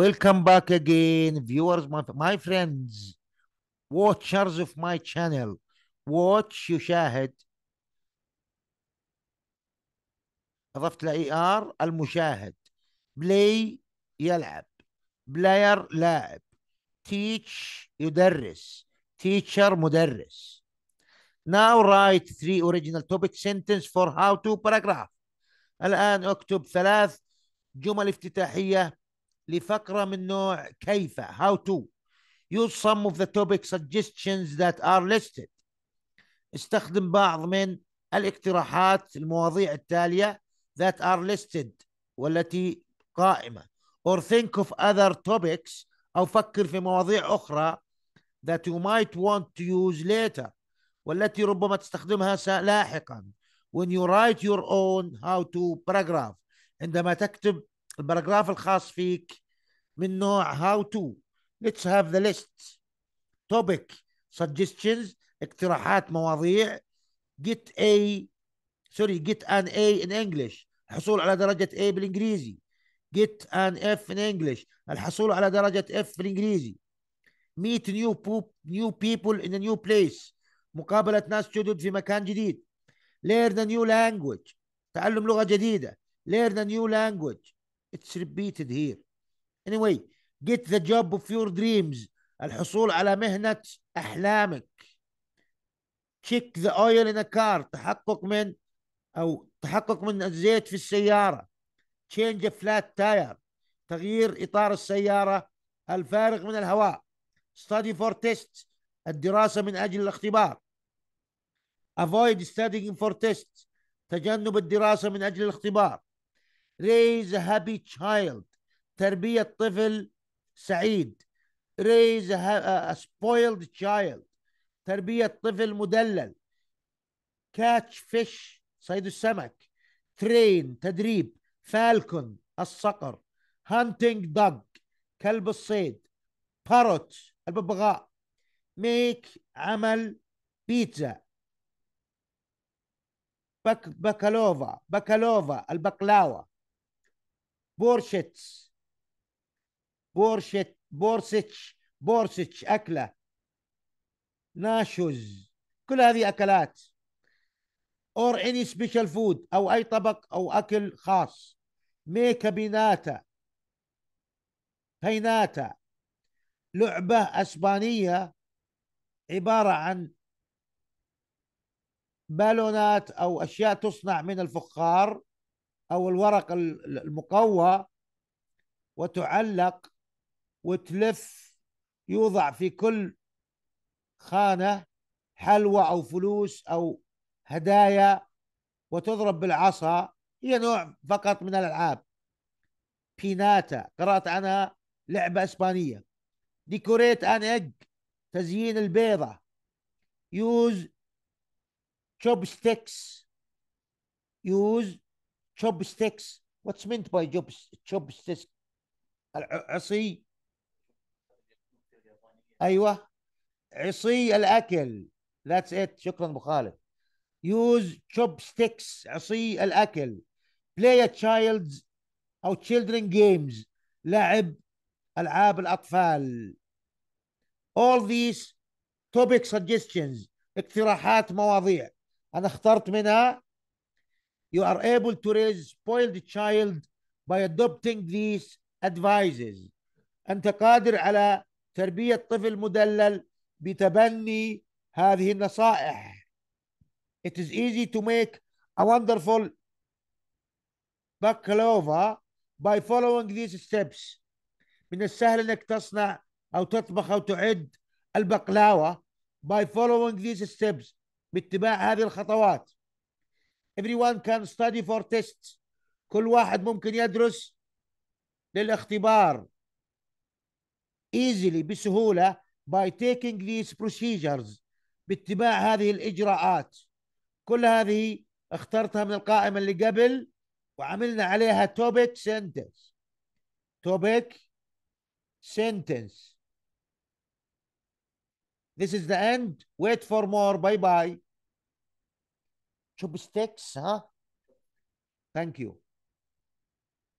ويلكم باك اجين فيورز ماي فريندز واتشرز اوف ماي شانل واتش يشاهد اضفت له اي ار المشاهد بلاي يلعب بلاير لاعب تيتش يدرس تيتشر مدرس now write three original topic sentence for how to paragraph الآن اكتب ثلاث جمل افتتاحية لفقرة من نوع كيف how to use some of the topic suggestions that are listed استخدم بعض من الاقتراحات المواضيع التالية that are listed والتي قائمة or think of other topics أو فكر في مواضيع أخرى that you might want to use later والتي ربما تستخدمها لاحقا when you write your own how to paragraph عندما تكتب الباراجراف الخاص فيك من نوع هاو تو ليتس هاف ذا ليست توبيك suggestions اقتراحات مواضيع get اي سوري get ان اي ان انجلش الحصول على درجه اي بالانجليزي get ان اف ان انجلش الحصول على درجه اف بالانجليزي ميت نيو new people in a نيو بليس مقابله ناس جدد في مكان جديد ليرن نيو language تعلم لغه جديده ليرن نيو language It's repeated here. Anyway, get the job of your dreams. الحصول على مهنة أحلامك. Check the oil in a car. تحقق من أو تحقق من الزيت في السيارة. Change a flat tire. تغيير إطار السيارة الفارغ من الهواء. Study for tests. الدراسة من أجل الاختبار. Avoid studying for tests. تجنب الدراسة من أجل الاختبار. raise a happy child تربية طفل سعيد raise a, a spoiled child تربية طفل مدلل catch fish صيد السمك train تدريب falcon الصقر hunting dog كلب الصيد parrot الببغاء make عمل بيتزا بك بكالوفا بكالوفا البقلاوة بورشيتس بورشيت بورسيتش بورسيتش اكله ناشوز كل هذه اكلات اور اني سبيشال فود او اي طبق او اكل خاص ميك بيناتا بيناتا لعبه اسبانيه عباره عن بالونات او اشياء تصنع من الفخار أو الورق المقوى وتعلق وتلف يوضع في كل خانة حلوى أو فلوس أو هدايا وتضرب بالعصا هي نوع فقط من الألعاب بيناتا قرأت عنها لعبة إسبانية ديكوريت أن إج تزيين البيضة يوز تشوب ستيكس يوز تشوب ستيكس واتس مينت باي جوب تشوب ستيكس عصي ايوه عصي الاكل ذاتس ات شكرا ابو خالد يوز تشوب ستيكس عصي الاكل بلاي ا تشايلدز او تشيلدرن جيمز لعب العاب الاطفال all these topic suggestions اقتراحات مواضيع انا اخترت منها you are able to raise spoiled child by adopting these advices أنت قادر على تربية طفل مدلل بتبني هذه النصائح It is easy to make a wonderful baklava by following these steps من السهل أنك تصنع أو تطبخ أو تعد البقلاوة by following these steps باتباع هذه الخطوات everyone can study for test كل واحد ممكن يدرس للاختبار easily بسهولة by taking these procedures باتباع هذه الإجراءات كل هذه اخترتها من القائمة اللي قبل وعملنا عليها topic sentence topic sentence This is the end. Wait for more. Bye bye. chopsticks, huh? Thank you.